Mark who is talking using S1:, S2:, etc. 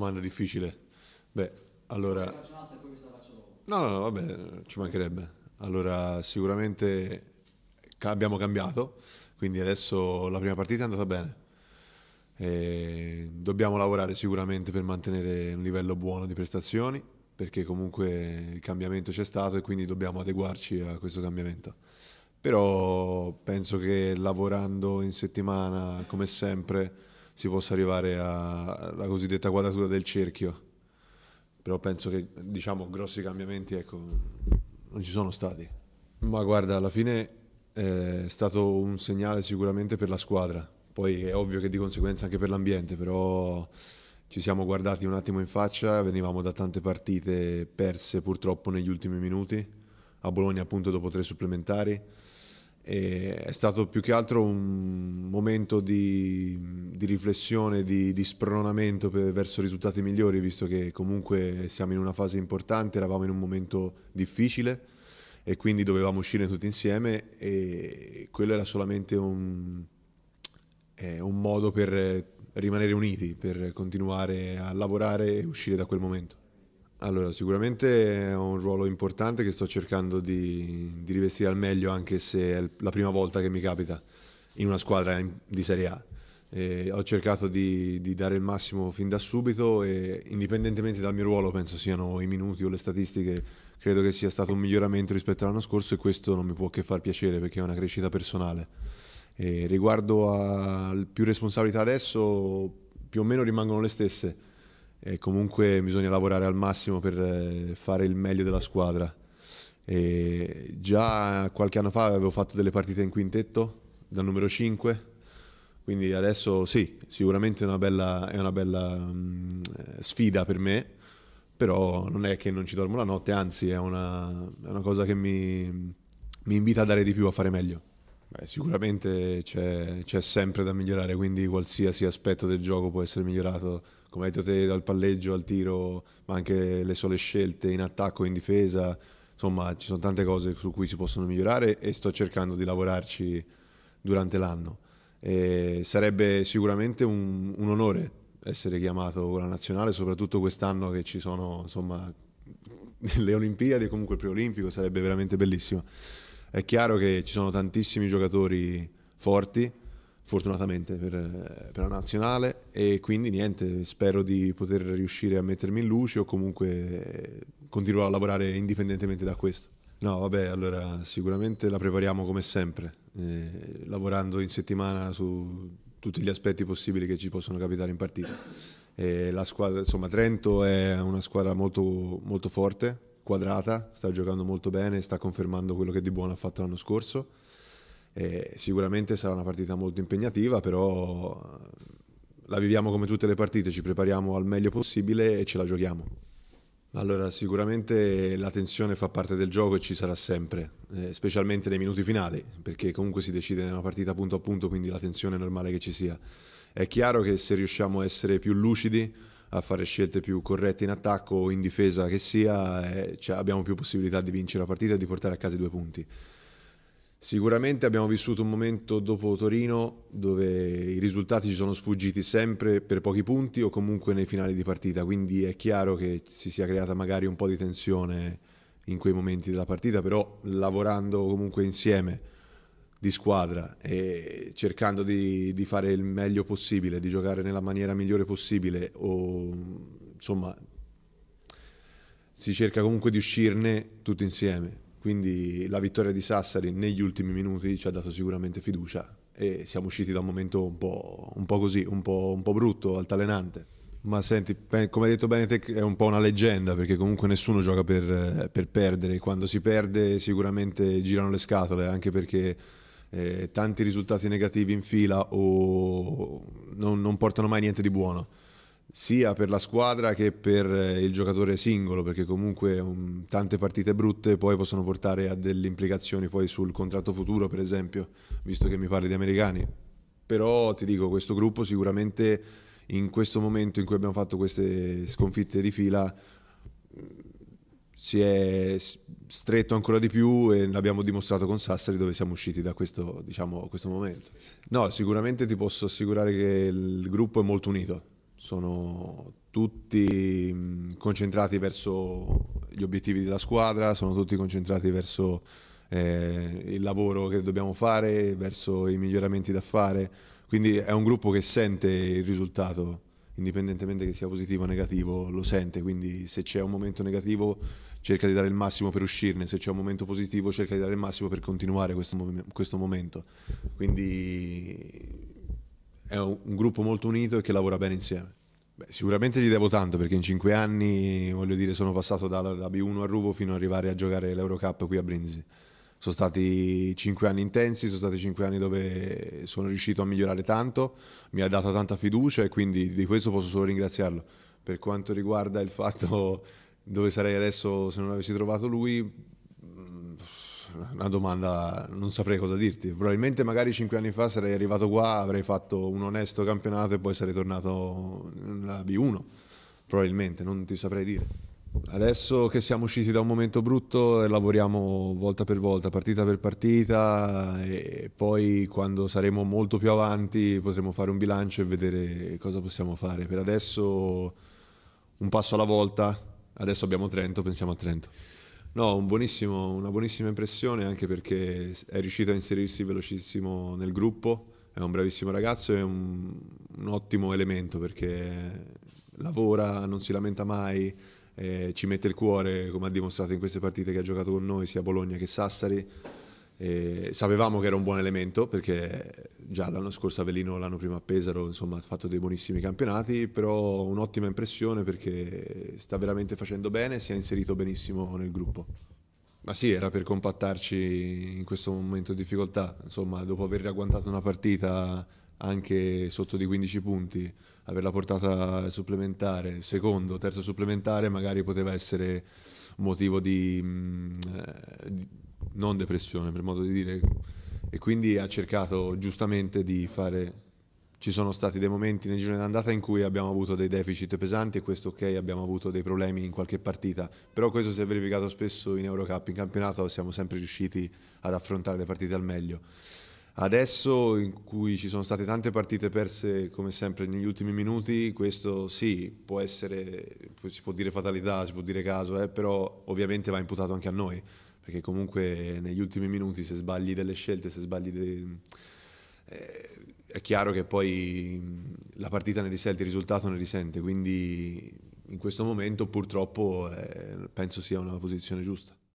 S1: domanda difficile. Beh, allora... No, no, no, vabbè, ci mancherebbe. Allora, sicuramente abbiamo cambiato, quindi adesso la prima partita è andata bene. E dobbiamo lavorare sicuramente per mantenere un livello buono di prestazioni, perché comunque il cambiamento c'è stato e quindi dobbiamo adeguarci a questo cambiamento. Però penso che lavorando in settimana, come sempre, si possa arrivare alla cosiddetta quadratura del cerchio. Però penso che diciamo, grossi cambiamenti ecco, non ci sono stati. Ma guarda, alla fine eh, è stato un segnale sicuramente per la squadra, poi è ovvio che di conseguenza anche per l'ambiente, però ci siamo guardati un attimo in faccia, venivamo da tante partite perse purtroppo negli ultimi minuti, a Bologna appunto dopo tre supplementari. E è stato più che altro un momento di, di riflessione, di, di spronamento per, verso risultati migliori, visto che comunque siamo in una fase importante, eravamo in un momento difficile e quindi dovevamo uscire tutti insieme e quello era solamente un, eh, un modo per rimanere uniti, per continuare a lavorare e uscire da quel momento. Allora, sicuramente è un ruolo importante che sto cercando di, di, rivestire al meglio, anche se è la prima volta che mi capita in una squadra di Serie A. E ho cercato di, di, dare il massimo fin da subito e indipendentemente dal mio ruolo, penso siano i minuti o le statistiche, credo che sia stato un miglioramento rispetto all'anno scorso e questo non mi può che far piacere perché è una crescita personale. E riguardo al più responsabilità adesso, più o meno rimangono le stesse e comunque bisogna lavorare al massimo per eh, fare il meglio della squadra. E già qualche anno fa avevo fatto delle partite in quintetto, da numero 5, quindi adesso sì, sicuramente è una bella, è una bella um, sfida per me, però non è che non ci dormo la notte, anzi è una, è una cosa che mi, mi invita a dare di più, a fare meglio. Beh, sicuramente c'è, c'è, sempre da migliorare, quindi qualsiasi aspetto del gioco può essere migliorato, come hai detto te, dal palleggio al tiro, ma anche le sole scelte in attacco e in difesa. Insomma, ci sono tante cose su cui si possono migliorare e sto cercando di lavorarci durante l'anno. E sarebbe sicuramente un, un, onore essere chiamato con la nazionale, soprattutto quest'anno che ci sono insomma, le Olimpiadi comunque il preolimpico, sarebbe veramente bellissimo. È chiaro che ci sono tantissimi giocatori forti, fortunatamente per, per, la nazionale e quindi niente, spero di poter riuscire a mettermi in luce o comunque eh, continuerò a lavorare indipendentemente da questo. No, vabbè, allora sicuramente la prepariamo come sempre, eh, lavorando in settimana su tutti gli aspetti possibili che ci possono capitare in partita. Eh, la squadra, insomma, Trento è una squadra molto, molto forte, quadrata, sta giocando molto bene, sta confermando quello che di buono ha fatto l'anno scorso. E sicuramente sarà una partita molto impegnativa, però la viviamo come tutte le partite, ci prepariamo al meglio possibile e ce la giochiamo. Allora, sicuramente la tensione fa parte del gioco e ci sarà sempre, eh, specialmente nei minuti finali, perché comunque si decide nella partita punto a punto, quindi la tensione è normale che ci sia. È chiaro che se riusciamo a essere più lucidi, a fare scelte più corrette in attacco o in difesa che sia, eh, cioè, abbiamo più possibilità di vincere la partita e di portare a casa i due punti. Sicuramente abbiamo vissuto un momento dopo Torino dove i risultati ci sono sfuggiti sempre per pochi punti o comunque nei finali di partita, quindi è chiaro che si sia creata magari un po' di tensione in quei momenti della partita, però lavorando comunque insieme di squadra e cercando di, di, fare il meglio possibile, di giocare nella maniera migliore possibile o insomma si cerca comunque di uscirne tutti insieme. Quindi la vittoria di Sassari negli ultimi minuti ci ha dato sicuramente fiducia e siamo usciti da un momento un po', un po così, un po', un po' brutto, altalenante. Ma senti, come hai detto bene è un po' una leggenda perché comunque nessuno gioca per, per perdere. Quando si perde sicuramente girano le scatole, anche perché eh, tanti risultati negativi in fila o non, non, portano mai niente di buono, sia per la squadra che per eh, il giocatore singolo, perché comunque um, tante partite brutte poi possono portare a delle implicazioni poi sul contratto futuro, per esempio, visto che mi parli di americani. Però ti dico, questo gruppo sicuramente in questo momento in cui abbiamo fatto queste sconfitte di fila si è stretto ancora di più e l'abbiamo dimostrato con Sassari dove siamo usciti da questo, diciamo, questo momento. No, sicuramente ti posso assicurare che il gruppo è molto unito, sono tutti concentrati verso gli obiettivi della squadra, sono tutti concentrati verso eh, il lavoro che dobbiamo fare, verso i miglioramenti da fare, quindi è un gruppo che sente il risultato indipendentemente che sia positivo o negativo, lo sente, quindi se c'è un momento negativo cerca di dare il massimo per uscirne, se c'è un momento positivo cerca di dare il massimo per continuare questo, mom- questo momento. Quindi è un, un gruppo molto unito e che lavora bene insieme. Beh, sicuramente gli devo tanto perché in cinque anni, voglio dire, sono passato dalla, da B1 a Ruvo fino ad arrivare a giocare l'Eurocup qui a Brindisi. Sono stati cinque anni intensi, sono stati cinque anni dove sono riuscito a migliorare tanto, mi ha dato tanta fiducia e quindi di questo posso solo ringraziarlo. Per quanto riguarda il fatto dove sarei adesso se non avessi trovato lui? Mm, una domanda, non saprei cosa dirti. Probabilmente magari cinque anni fa sarei arrivato qua, avrei fatto un onesto campionato e poi sarei tornato nella B1. Probabilmente, non ti saprei dire. Adesso che siamo usciti da un momento brutto e eh, lavoriamo volta per volta, partita per partita e poi quando saremo molto più avanti potremo fare un bilancio e vedere cosa possiamo fare. Per adesso un passo alla volta, adesso abbiamo Trento, pensiamo a Trento. No, un una buonissima impressione anche perché è riuscito a inserirsi velocissimo nel gruppo, è un bravissimo ragazzo e un, un ottimo elemento perché lavora, non si lamenta mai, eh, ci mette il cuore come ha dimostrato in queste partite che ha giocato con noi sia Bologna che Sassari. E sapevamo che era un buon elemento perché già l'anno scorso a Velino, l'anno prima a Pesaro, insomma, ha fatto dei buonissimi campionati, però un'ottima impressione perché sta veramente facendo bene e si è inserito benissimo nel gruppo. Ma sì, era per compattarci in questo momento di difficoltà, insomma, dopo aver agguantato una partita anche sotto di 15 punti, averla portata supplementare, secondo, terzo supplementare, magari poteva essere motivo di, mm, eh, di non depressione per modo di dire, e quindi ha cercato giustamente di fare... Ci sono stati dei momenti nel giro d'andata in cui abbiamo avuto dei deficit pesanti e questo ok, abbiamo avuto dei problemi in qualche partita, però questo si è verificato spesso in Eurocup, in campionato siamo sempre riusciti ad affrontare le partite al meglio. Adesso in cui ci sono state tante partite perse come sempre negli ultimi minuti, questo sì, può essere, si può dire fatalità, si può dire caso, eh, però ovviamente va imputato anche a noi perché comunque negli ultimi minuti se sbagli delle scelte, se sbagli delle... Eh, è chiaro che poi la partita ne risente, il risultato ne risente, quindi in questo momento purtroppo eh, penso sia una posizione giusta.